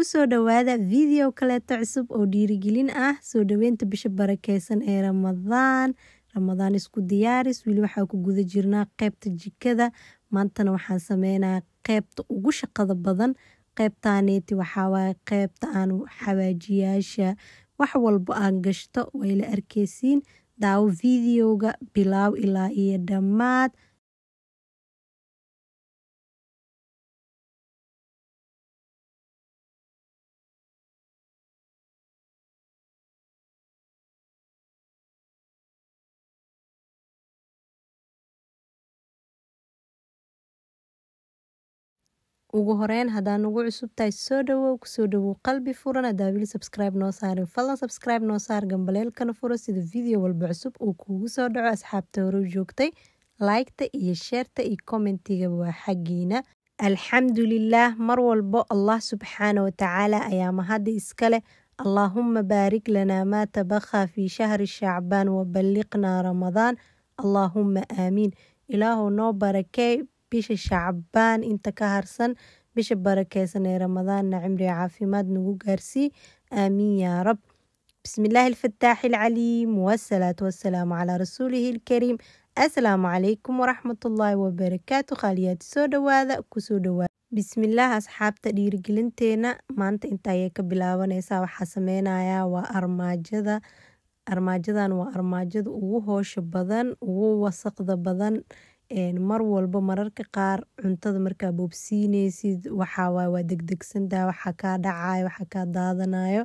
ku soo dhowaada video kaleeto cusub oo dhiirigelin ah soo dhoweynta bisha barakeysan ee ramadaan ramadaan isku diyaaris weli waxaa ku guda jirnaa qeybta jikada maantana waxaan sameynaa qeybta ugu shaqada badan qeybtaaneeti waxaawaaye qeybta aan xawaajiyaasha wax walbo aan gashto wayla arkeysiin daawo videoga bilaaw ilaa iyo dhammaad ugu horeyn hadaa nagu cusub tahay soo dhawow kusoo dhawow qalbi furan hadaa wili noo saarin falan sabscribe noo saar gambaleelkana furo sida video walba cusub uu kuugu soo dhaco asxaabta horew joogtay laygta iyo sheerta iyo kommentiga waa xaggiina alxamdulilaah mar walbo allah subxaana watacaala ayaa mahadda iskaleh allaahuma baarik lanaa maa tabakhaa fii shahri shacbaan waballiqnaa ramadaan allaahuma aamiin ilaahu noo barakee Bisha Shacbaan inta ka harsan bisha barakeysan ee Ramadaanna cimri caafimaad nagu gaarsii aamiin yaa rab bismillaahi alfataaxi alcaliim wasalaatu wasalaamu calaa rasuulihi alkariim assalaamu calaykum waraxmatullaahi wabarakaatu khaaliyaati soo dhawaada kusoo dhawaada bismillaah asxaabta dhiirigelinteena maanta inta ayay ka bilaabaneysaa waxaa sameynayaa waa armaajada armaajadan waa armaajada ugu hoosha badan ugu wasaqda badan mar walba mararka qaar cuntada markaa boobsiineysid waxaa waye waa degdegsantahay waxaa kaa dhacayo waxaa kaa daadanayo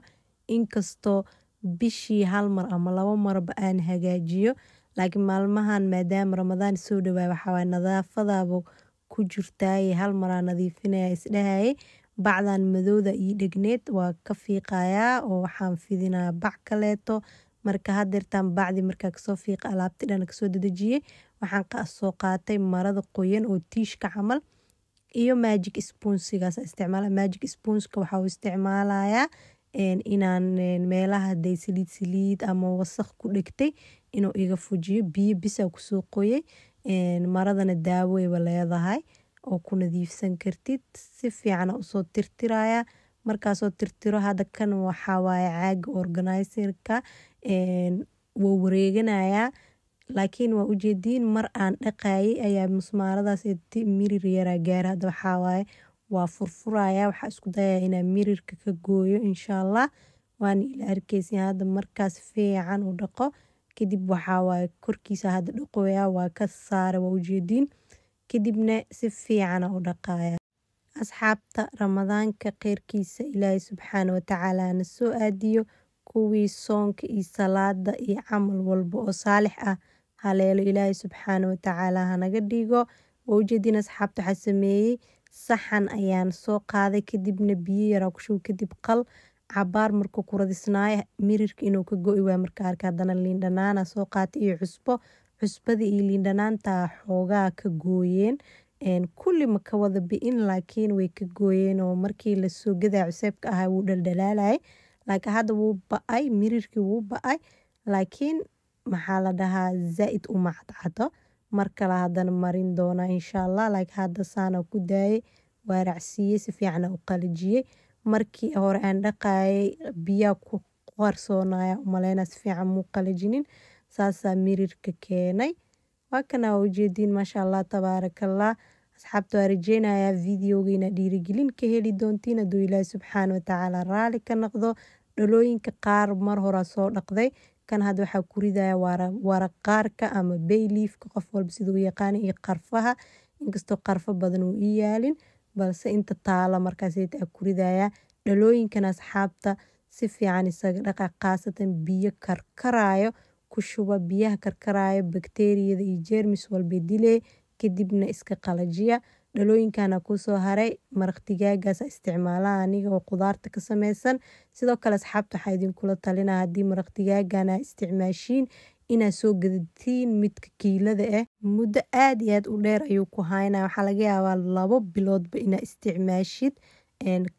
inkastoo bishii hal mar ama laba marba aan hagaajiyo laakiin maalmahan maadaama ramadaan soo dhawaayo waxaa nadaafadaaba ku jirtaaye hal maraa nadiifinaya isdhahaye bacdan madowda ii dhegneed waa ka fiiqayaa oo waxaan fidinayaa bac kaleeto marka had deertan markaa kasoo fiiqa alaabti dhan kasoo dadejiye Waxaan ka soo qaatay marada qoyan oo tiishka camal iyo magic spoon sigaas aan isticmaalaa. Magic spoon waxaa u isticmaalayaa inaan meelaha hadee saliid saliid ama wasakh ku dhegtay inuu iga fujiyo. Biyo bes kusoo qoyay maradana daawo leedahay oo ku nadiifsan kartid si fiican usoo tirtiraya markaasoo tirtiro hada kan waxaa waaye caaga organizer ka wareeganayaa laakiin waa ujeediin mar aan dhaqayay ayaa musmaaradaas mirir yara gaara hadda waxaa waa furfuraya waxaa isku dayaya inaan mirirka ka gooyo insha allah waana ila arkeysin hadda markaas fiican u dhaqo kadib waxaa korkiisa hadda dhaqoya waa ka saara waa ujeedin kadibna si fiicana u dhaqaya asxaabta ramadaanka kheyrkiisa ilaahay subxaana watacaala na soo aadiyo kuwii soonka iyo salaada iyo camal walba oo saalix ah haleelo ilaahay subxaana watacaala hanaga dhigo waa ujeediin asxaabta waxaa sameeyey saxan ayaan soo qaaday kadibna biyo yaraa kushub kadib qal cabaar markuu ku radisnaayo mirirka inuu ka go-i waay marka arka haddana liin soo qaata iyo cusbo cusbada iyo liin xoogaa ka gooyeen kulli ma ka wada bi-in laakiin way ka gooyeen oo markii lasoo gadaa cuseebka ahaa wuu dhaldhalaalayay laakiin hadda wuu ba-ay mirirkii wuu ba-ay laakiin maxaa la dhahaa zaid u macadcado markale haddana marin doona insha allah hadda saan ku daaye waaracsiiye si fiican u qalajiyey markii hore aan dhaqaayay biyaa ku qarsoonaya umaleyna si fiican muu qalajinin saasaa mirirka keenay waa kana ujeediin maasha allah tabaarakallah asxaabta waa rajeynayaa videoga dhiirigelin ka heli doontiin hadduu ilaahi subxaana watacaala raali ka noqdo dhalooyinka qaar mar horaa soo dhaqday kan hadda waxaa ku ridaya waraqaarka ama bayliifka qof walba siduu yaqaana iyo qarfaha inkastoo qarfo badan uu ii yaalin balse inta taala markaasayta a ku ridaya dhalooyinkan asxaabta si fiican isaga dhaqa khaasatan biyo karkaraayo ku shuba biyaha karkaraayo bakteriyada iyo jeermis walba dilee kadibna iska qalajiya Dhalooyinkana kusoo haray. Maraq digaagas ha isticmaalaa anigoo khudaarta ka samaysan. Sidoo kale asxaabta waxaa idinkula talina haddii maraq digaagan isticmaashiin inaa soo gadatiin midka kiilada eh. Muddo aad iyo aad u dheer ayuu ku haynaa. Waxaa laga yaabaa labo biloodba inaa isticmaashid.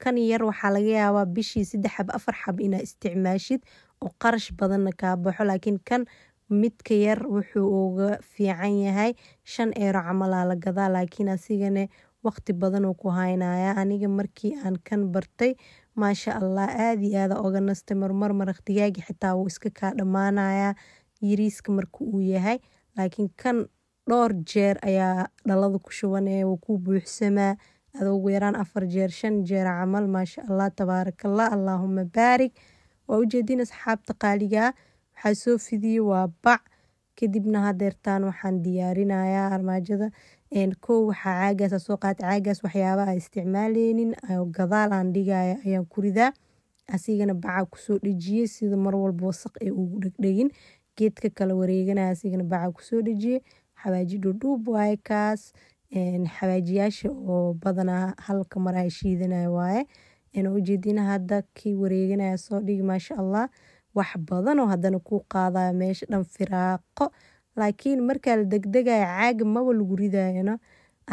Kan yar waxaa laga yaabaa bishii saddex xabo afar xabo inaa isticmaashid oo qarash badanna kaa baxo laakiin kan midka yar wuxuu uga fiican yahay shan eero camal aa lagadaa laakiin asigana waqti badan ku haynayaa aniga markii aan kan bartay maasha allah aad iyo aad aa oga nastay marmar maraq digaagii xitaa wuu iska kaa dhamaanayaa yiriiska marka uu yahay laakiin kan dhowr jeer ayaa dhalada ku shubanee wuu kuu buuxsamaa adoo ugu yaraan afar jeer shan jeer camal maasha allah tabaarakallah allaahuma baarik waa ujeedin asxaabta qaaligaa waxaa soo fidiye waa bac kadibna hadeertaan waxaan diyaarinayaa armaajada kow waxaa caagaas soo qaata caagaas waxyaabaha isticmaaleynin gadaal aan dhigaya ayaan ku ridaa asigana baca kusoo dhejiye sida mar walba wasaq ee ugu dhegdhegin geedka kala wareeganaya asigana bacaa kusoo dhejiyey xawaaji dhudhuub waaye kaas xawaajiyaasha oo badanaa halka maraha shiidanaya waaye ujeedina hadda kii wareeganaya soo dhigi maasha allah wax badan oo haddana kuu qaadaya meesha dhan firaaqo laakiin markaa la degdegaya caaga maba lagu ridayana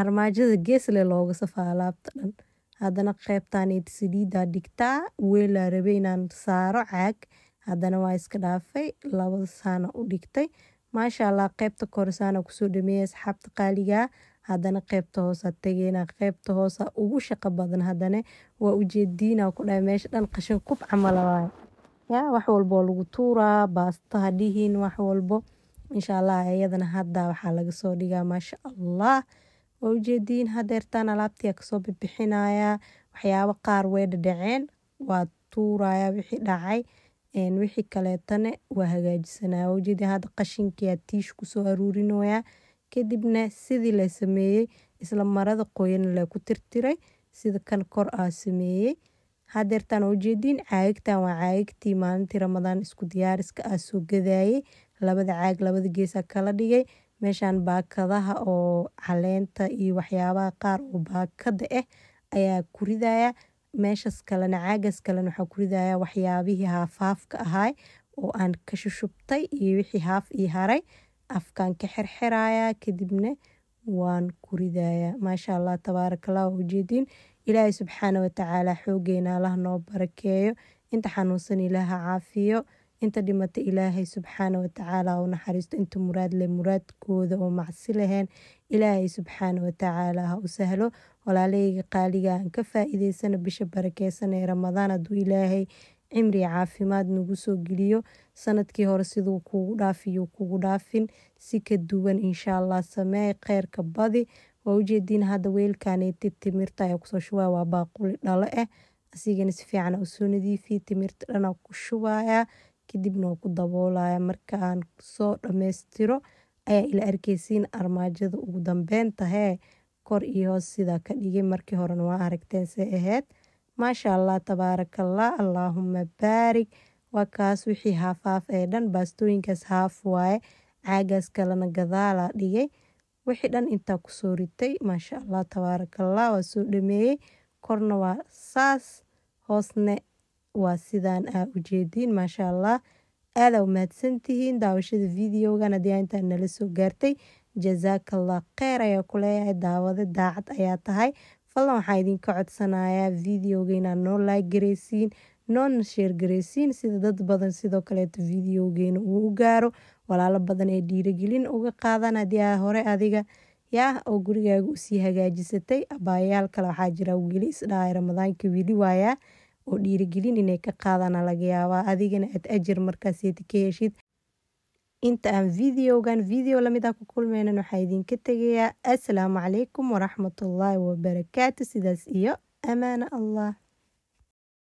armaajada geesle looga safaa alaabta dhan haddana qeybtaan saliidaa dhigtaa weelaa rabe inaan saaro caag haddana waa iska dhaafay labada saana u dhigtay maasha allah qeybta kore kusoo dhameeyay asxaabta qaaligaa haddana qeybta hoosaa tegeynaa qeybta hoosaa ugu shaqo badan haddana waa ujeediinaa ku dhahay meesha dhan qashin kub camala ya wax walbo waa lagu tuuraa baasto hadhihin wax walbo insha allah iyadana hadda waxaa laga soo dhigaa maasha allah waa ujeediin hadeertaan alaabtiyaa kasoo bibixinaya waxyaabo qaar way dhadhaceen waa tuuraya wixii dhacay wixii kaleetane waa hagaajisanaya waa ujeediin hadda qashinkiyaa tiish kusoo aruurinoya kadibna sidii la sameeyey isla marada qoyan lee ku tirtiray sida kan kor aa sameeyey Hadeertan ujeedin caagtan waa caagtii maalintii ramadaan isku diyaariska aa ah soo gadaye labada caag labada gees kala dhigay meeshan baakadaha oo caleenta iyo waxyaabaha qaar oo baakada eh ayaa ku ridaya meeshas kalena caagas kalena waxaa ku ridaya waxyaabihii haaf haafka oo aan ka shushubtay iyo wixii haaf ii haray afkaan ka xirxiraya kadibna waan ku ridaya maasha allah tabaarakallah waa ujeedin. Ilaahay subxaana wa tacaala xooggeenna noo barakeeyo inta xanuunsan ilaaha caafiyo inta dhimata ilaahay subxaana wa u naxariisto inta muraad leh muraadkooda oo macsi laheen ilaahay subxaana wa ha u sahlo walaalahayga qaaliga aan ka faa'iidaysano bisha barakeysan ee ramadaan haduu ilaahay cimri caafimaad nagu soo geliyo sanadkii hore siduu kugu dhaafiyo kugu dhaafin si ka duwan insha allah samee kheyrka badi waa ujeedin hada weelkaneytid timirta ayaa kusoo shubaya waa baaquli dhala eh asigana si fiican usoo nadiifi timirta dhan ku shubaya kadibna ku daboolaya markaan soo dhammeystiro ayaa ila arkeysiin armaajada ugu dambeyntahe kor iyo hoos sidaa ka dhigay markii horena waa aragteen see aheyd maasha allah tabaarakallah allaahuma baarig waa kaas wixii haafaaf ee dhan baastooyinkaas haaf waaye caagaas kalena gadaalaa dhigay wixii dhan intaa kusoo ritay maasha allah tabaarakallah waa soo dhameeyey korna waa saas hoosne waa sidaan aa ujeediin maasha allah aadaa mahadsantihiin daawashada videogan haddii intaa nala soo gaartay jazaakallah kheer ayaa kuleeyahay leeyahay daacad ayaa tahay fadlan waxaa idinka codsanayaa videoga inaa noo laag gareysiin noona sheergareysiin sida dad badan sidoo kaleeto fiidiyowgeena uu u gaaro walaalo badan ee dhiirigelin uga qaadan haddii aa hore adiga yaah oo gurigaaga usii hagaajisatay abaayaal kale waxaa jira weli isdhahay ramadaanka weli waayaa oo dhiirigelin inay ka qaadana laga yaabaa adigana aad ajar markaaseeti ka heshid inta aan videogan video lamid ah ku kulmeynan waxaa idinka tegayaa asalaamu calaykum waraxmatullaahi wabarakaatu sidaas iyo amaana allah